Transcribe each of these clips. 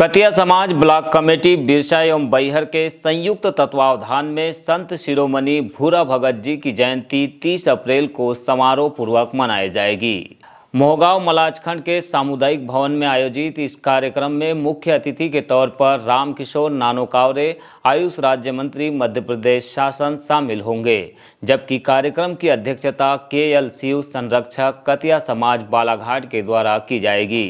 कतिया समाज block committee Birsa एवं बैहर के संयुक्त तत्वावधान में संत शिरोमणि भूरा भगत जी की जयंती 30 अप्रैल को समारोह पूर्वक मनाई जाएगी मोहगांव मलाजखंड के सामुदायिक भवन में आयोजित इस कार्यक्रम में मुख्य अतिथि के तौर पर रामकिशोर नानोकावरे आयुष राज्य मंत्री मध्य प्रदेश शासन शामिल होंगे जबकि कार्यक्रम की अध्यक्षता के एल सीयू संरक्षक कतिया समाज बालाघाट के द्वारा की जाएगी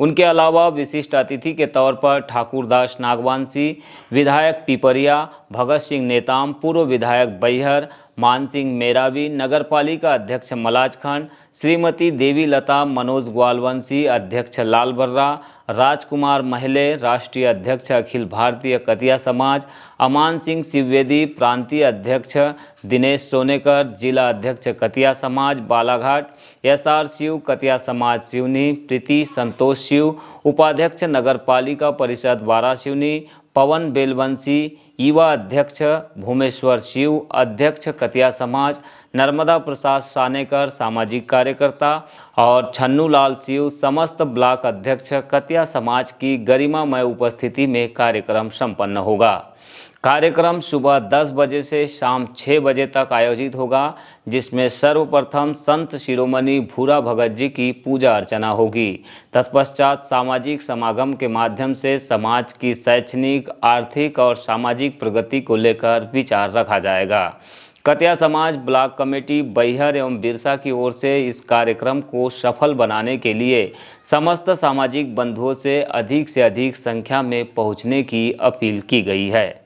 उनके अलावा विशिष्ट अतिथि के तौर पर ठाकुरदास नागवानसी विधायक पिपरिया भगत सिंह नेताम पूर्व विधायक बैहर मानसिंह मेरावी नगर पालिका अध्यक्ष मलाज खान श्रीमती देवी लता मनोज ग्वालवंशी अध्यक्ष लाल बर्रा राजकुमार महले राष्ट्रीय अध्यक्ष अखिल भारतीय कतिया समाज अमान सिंह सिवेदी प्रांतीय अध्यक्ष दिनेश सोनेकर जिला अध्यक्ष कतिया समाज बालाघाट एस आर शिव कतिया समाज शिवनी प्रीति संतोष शिव उपाध्यक्ष नगर पालिका परिषद बारा पवन बेलवंशी युवा अध्यक्ष भूमेश्वर शिव अध्यक्ष कतिया समाज नर्मदा प्रसाद सानेकर सामाजिक कार्यकर्ता और छन्नूलाल शिव समस्त ब्लॉक अध्यक्ष कतिया समाज की गरिमामय उपस्थिति में कार्यक्रम संपन्न होगा कार्यक्रम सुबह 10 बजे से शाम 6 बजे तक आयोजित होगा जिसमें सर्वप्रथम संत शिरोमणि भूरा भगत जी की पूजा अर्चना होगी तत्पश्चात सामाजिक समागम के माध्यम से समाज की शैक्षणिक आर्थिक और सामाजिक सामाजिक प्रगति को लेकर विचार रखा जाएगा कतिया समाज ब्लॉक कमेटी बैहर एवं बिरसा की ओर से इस कार्यक्रम को सफल बनाने के लिए समस्त सामाजिक बंधुओं से अधिक से अधिक संख्या में पहुंचने की अपील की गई है